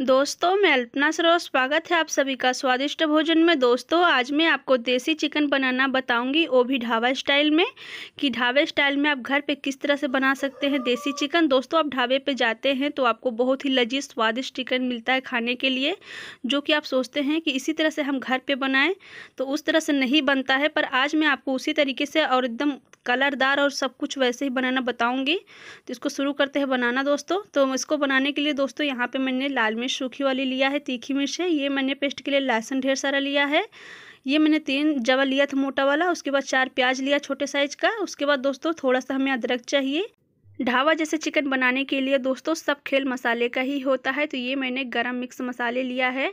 दोस्तों मैं अल्पना सरोज स्वागत है आप सभी का स्वादिष्ट भोजन में दोस्तों आज मैं आपको देसी चिकन बनाना बताऊंगी वो भी ढाबा स्टाइल में कि ढाबे स्टाइल में आप घर पे किस तरह से बना सकते हैं देसी चिकन दोस्तों आप ढाबे पे जाते हैं तो आपको बहुत ही लजीज स्वादिष्ट चिकन मिलता है खाने के लिए जो कि आप सोचते हैं कि इसी तरह से हम घर पर बनाएँ तो उस तरह से नहीं बनता है पर आज मैं आपको उसी तरीके से और एकदम कलरदार और सब कुछ वैसे ही बनाना बताऊंगी तो इसको शुरू करते हैं बनाना दोस्तों तो इसको बनाने के लिए दोस्तों यहाँ पे मैंने लाल मिर्च सूखी वाली लिया है तीखी मिर्च है ये मैंने पेस्ट के लिए लहसुन ढेर सारा लिया है ये मैंने तीन जवा लिया था मोटा वाला उसके बाद चार प्याज लिया छोटे साइज का उसके बाद दोस्तों थोड़ा सा हमें अदरक चाहिए ढाबा जैसे चिकन बनाने के लिए दोस्तों सब खेल मसाले का ही होता है तो ये मैंने गरम मिक्स मसाले लिया है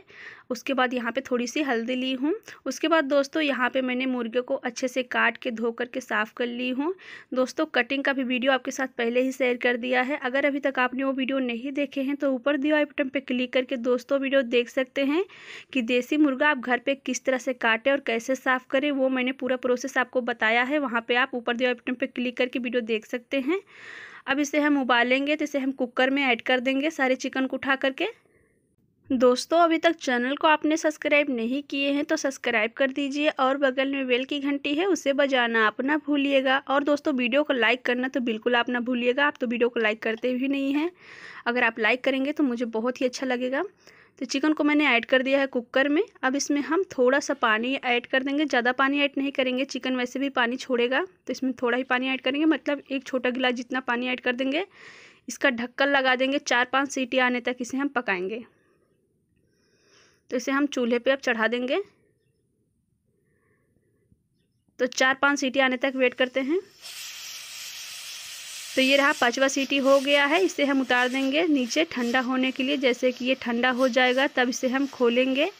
उसके बाद यहाँ पे थोड़ी सी हल्दी ली हूँ उसके बाद दोस्तों यहाँ पे मैंने मुर्गे को अच्छे से काट के धो करके साफ़ कर ली हूँ दोस्तों कटिंग का भी वीडियो आपके साथ पहले ही शेयर कर दिया है अगर अभी तक आपने वो वीडियो नहीं देखे हैं तो ऊपर दिए बटन पर क्लिक करके दोस्तों वीडियो देख सकते हैं कि देसी मुर्गा आप घर पर किस तरह से काटें और कैसे साफ़ करें वो मैंने पूरा प्रोसेस आपको बताया है वहाँ पर आप ऊपर दिए बटन पर क्लिक करके वीडियो देख सकते हैं अब इसे हम उबालेंगे तो इसे हम कुकर में ऐड कर देंगे सारे चिकन को उठा करके दोस्तों अभी तक चैनल को आपने सब्सक्राइब नहीं किए हैं तो सब्सक्राइब कर दीजिए और बगल में बेल की घंटी है उसे बजाना आप ना भूलिएगा और दोस्तों वीडियो को लाइक करना तो बिल्कुल आप ना भूलिएगा आप तो वीडियो को लाइक करते भी नहीं हैं अगर आप लाइक करेंगे तो मुझे बहुत ही अच्छा लगेगा तो चिकन को मैंने ऐड कर दिया है कुकर में अब इसमें हम थोड़ा सा पानी ऐड कर देंगे ज़्यादा पानी ऐड नहीं करेंगे चिकन वैसे भी पानी छोड़ेगा तो इसमें थोड़ा ही पानी ऐड करेंगे मतलब एक छोटा गिलास जितना पानी ऐड कर देंगे इसका ढक्कन लगा देंगे चार पाँच सीटी आने तक इसे हम पकाएंगे तो इसे हम चूल्हे पे अब चढ़ा देंगे तो चार पांच सीटी आने तक वेट करते हैं तो ये रहा पाँचवा सीटी हो गया है इसे हम उतार देंगे नीचे ठंडा होने के लिए जैसे कि ये ठंडा हो जाएगा तब इसे हम खोलेंगे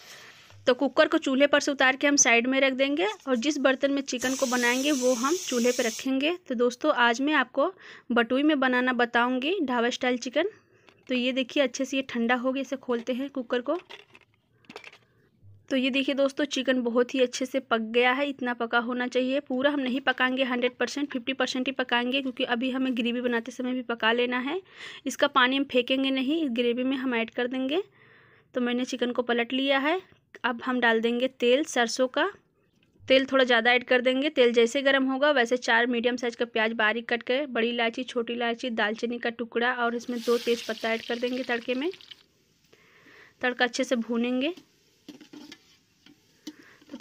तो कुकर को चूल्हे पर से उतार के हम साइड में रख देंगे और जिस बर्तन में चिकन को बनाएंगे वो हम चूल्हे पर रखेंगे तो दोस्तों आज मैं आपको बटुई में बनाना बताऊंगी ढाबा स्टाइल चिकन तो ये देखिए अच्छे से ये ठंडा हो गया इसे खोलते हैं कुकर को तो ये देखिए दोस्तों चिकन बहुत ही अच्छे से पक गया है इतना पका होना चाहिए पूरा हम नहीं पकाएंगे हंड्रेड परसेंट फिफ्टी परसेंट ही पकाएंगे क्योंकि अभी हमें ग्रेवी बनाते समय भी पका लेना है इसका पानी हम फेंकेंगे नहीं इस ग्रेवी में हम ऐड कर देंगे तो मैंने चिकन को पलट लिया है अब हम डाल देंगे तेल सरसों का तेल थोड़ा ज़्यादा ऐड कर देंगे तेल जैसे गर्म होगा वैसे चार मीडियम साइज का प्याज बारीक कट कर बड़ी इलायची छोटी इलायची दालचीनी का टुकड़ा और इसमें दो तेज़पत्ता ऐड कर देंगे तड़के में तड़का अच्छे से भूनेंगे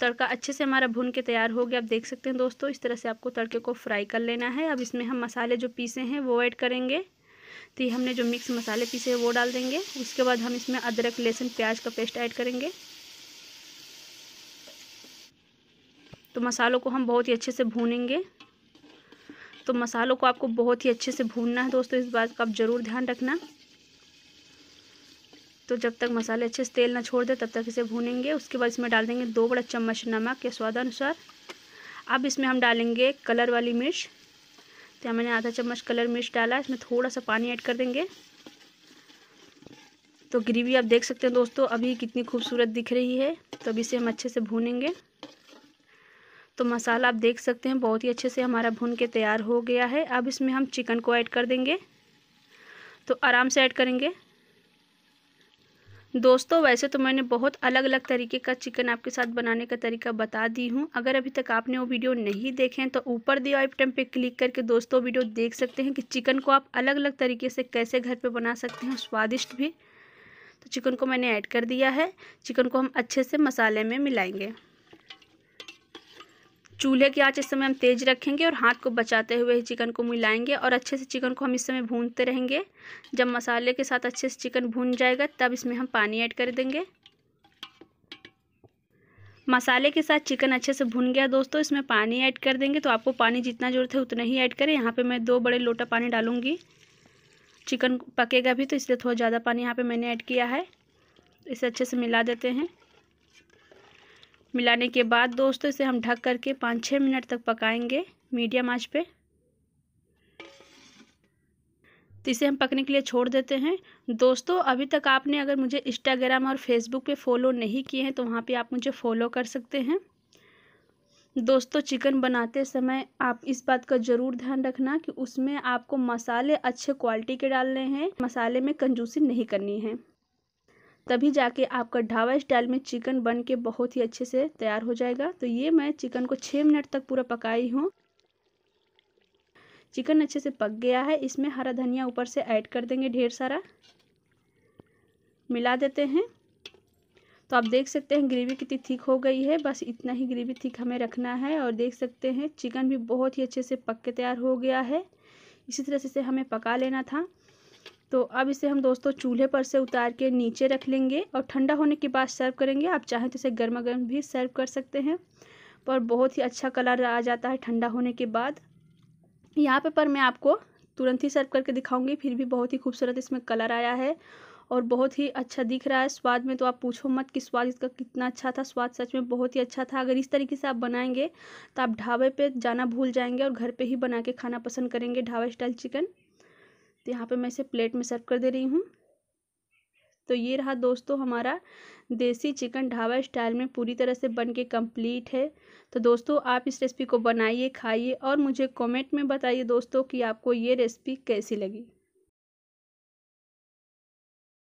तड़का अच्छे से हमारा भून के तैयार हो गया आप देख सकते हैं दोस्तों इस तरह से आपको तड़के को फ्राई कर लेना है अब इसमें हम मसाले जो पीसे हैं वो ऐड करेंगे तो ये हमने जो मिक्स मसाले पीसे हैं वो डाल देंगे उसके बाद हम इसमें अदरक लहसुन प्याज का पेस्ट ऐड करेंगे तो मसालों को हम बहुत ही अच्छे से भूनेंगे तो मसालों को आपको बहुत ही अच्छे से भूनना है दोस्तों इस बात का आप ज़रूर ध्यान रखना तो जब तक मसाले अच्छे से तेल ना छोड़ दे तब तक इसे भूनेंगे उसके बाद इसमें डाल देंगे दो बड़ा चम्मच नमक के स्वाद अनुसार अब इसमें हम डालेंगे कलर वाली मिर्च तो यहाँ मैंने आधा चम्मच कलर मिर्च डाला इसमें थोड़ा सा पानी ऐड कर देंगे तो ग्रेवी आप देख सकते हैं दोस्तों अभी कितनी खूबसूरत दिख रही है तो अभी इसे हम अच्छे से भूनेंगे तो मसाला आप देख सकते हैं बहुत ही अच्छे से हमारा भून के तैयार हो गया है अब इसमें हम चिकन को ऐड कर देंगे तो आराम से ऐड करेंगे दोस्तों वैसे तो मैंने बहुत अलग अलग तरीके का चिकन आपके साथ बनाने का तरीका बता दी हूँ अगर अभी तक आपने वो वीडियो नहीं देखे हैं तो ऊपर दिए आइटम पे क्लिक करके दोस्तों वीडियो देख सकते हैं कि चिकन को आप अलग अलग तरीके से कैसे घर पे बना सकते हैं स्वादिष्ट भी तो चिकन को मैंने ऐड कर दिया है चिकन को हम अच्छे से मसाले में मिलाएँगे चूल्हे की आँच इस समय हम तेज़ रखेंगे और हाथ को बचाते हुए चिकन को मिलाएंगे और अच्छे से चिकन को हम इस समय भूनते रहेंगे जब मसाले के साथ अच्छे से चिकन भून जाएगा तब इसमें हम पानी ऐड कर देंगे मसाले के साथ चिकन अच्छे से भुन गया दोस्तों इसमें पानी ऐड कर देंगे तो आपको पानी जितना ज़रूरत है उतना ही ऐड करें यहाँ पे मैं दो बड़े लोटा पानी डालूँगी चिकन पकेगा भी तो इसलिए थोड़ा ज़्यादा पानी यहाँ पे मैंने ऐड किया है इसे अच्छे से मिला देते हैं मिलाने के बाद दोस्तों इसे हम ढक करके पाँच छः मिनट तक पकाएंगे मीडियम आंच पे तो इसे हम पकने के लिए छोड़ देते हैं दोस्तों अभी तक आपने अगर मुझे इंस्टाग्राम और फेसबुक पे फॉलो नहीं किए हैं तो वहाँ पे आप मुझे फॉलो कर सकते हैं दोस्तों चिकन बनाते समय आप इस बात का ज़रूर ध्यान रखना कि उसमें आपको मसाले अच्छे क्वालिटी के डालने हैं मसाले में कंजूसी नहीं करनी है तभी जाके आपका ढाबा स्टाइल में चिकन बन के बहुत ही अच्छे से तैयार हो जाएगा तो ये मैं चिकन को छः मिनट तक पूरा पकाई हूँ चिकन अच्छे से पक गया है इसमें हरा धनिया ऊपर से ऐड कर देंगे ढेर सारा मिला देते हैं तो आप देख सकते हैं ग्रेवी कितनी थिक हो गई है बस इतना ही ग्रेवी थिक हमें रखना है और देख सकते हैं चिकन भी बहुत ही अच्छे से पक के तैयार हो गया है इसी तरह से हमें पका लेना था तो अब इसे हम दोस्तों चूल्हे पर से उतार के नीचे रख लेंगे और ठंडा होने के बाद सर्व करेंगे आप चाहें तो इसे गर्मा गर्म भी सर्व कर सकते हैं पर बहुत ही अच्छा कलर आ जाता है ठंडा होने के बाद यहाँ पे पर मैं आपको तुरंत ही सर्व करके दिखाऊंगी फिर भी बहुत ही खूबसूरत इसमें कलर आया है और बहुत ही अच्छा दिख रहा है स्वाद में तो आप पूछो मत कि स्वाद इसका कितना अच्छा था स्वाद सच में बहुत ही अच्छा था अगर इस तरीके से आप बनाएंगे तो आप ढाबे पे जाना भूल जाएंगे और घर पे ही बना के खाना पसंद करेंगे ढाबा स्टाइल चिकन तो यहाँ पे मैं इसे प्लेट में सर्व कर दे रही हूँ तो ये रहा दोस्तों हमारा देसी चिकन ढाबा स्टाइल में पूरी तरह से बन के कम्प्लीट है तो दोस्तों आप इस रेसिपी को बनाइए खाइए और मुझे कमेंट में बताइए दोस्तों कि आपको ये रेसिपी कैसी लगी